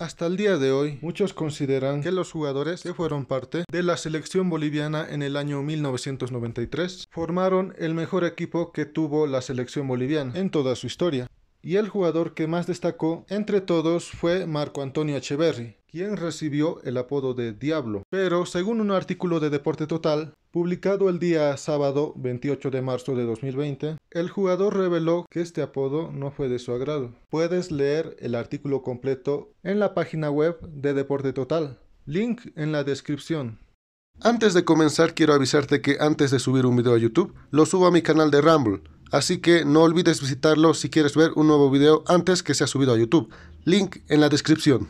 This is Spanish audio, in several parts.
Hasta el día de hoy, muchos consideran que los jugadores que fueron parte de la selección boliviana en el año 1993 formaron el mejor equipo que tuvo la selección boliviana en toda su historia y el jugador que más destacó entre todos fue Marco Antonio Echeverri, quien recibió el apodo de Diablo. Pero según un artículo de Deporte Total, publicado el día sábado 28 de marzo de 2020, el jugador reveló que este apodo no fue de su agrado. Puedes leer el artículo completo en la página web de Deporte Total, link en la descripción. Antes de comenzar quiero avisarte que antes de subir un video a YouTube, lo subo a mi canal de Rumble Así que no olvides visitarlo si quieres ver un nuevo video antes que sea subido a YouTube. Link en la descripción.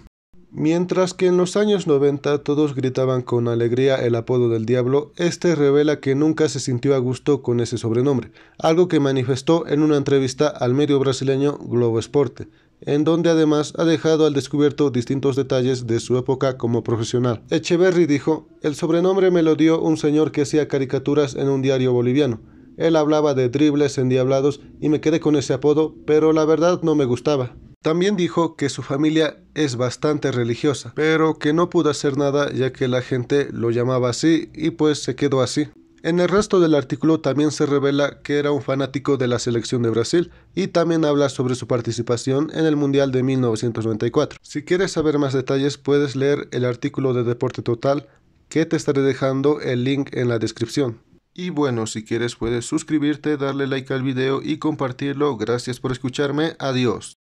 Mientras que en los años 90 todos gritaban con alegría el apodo del diablo, este revela que nunca se sintió a gusto con ese sobrenombre, algo que manifestó en una entrevista al medio brasileño Globo Esporte, en donde además ha dejado al descubierto distintos detalles de su época como profesional. Echeverry dijo, el sobrenombre me lo dio un señor que hacía caricaturas en un diario boliviano. Él hablaba de dribles endiablados y me quedé con ese apodo, pero la verdad no me gustaba. También dijo que su familia es bastante religiosa, pero que no pudo hacer nada ya que la gente lo llamaba así y pues se quedó así. En el resto del artículo también se revela que era un fanático de la selección de Brasil y también habla sobre su participación en el Mundial de 1994. Si quieres saber más detalles puedes leer el artículo de Deporte Total que te estaré dejando el link en la descripción. Y bueno, si quieres puedes suscribirte, darle like al video y compartirlo. Gracias por escucharme. Adiós.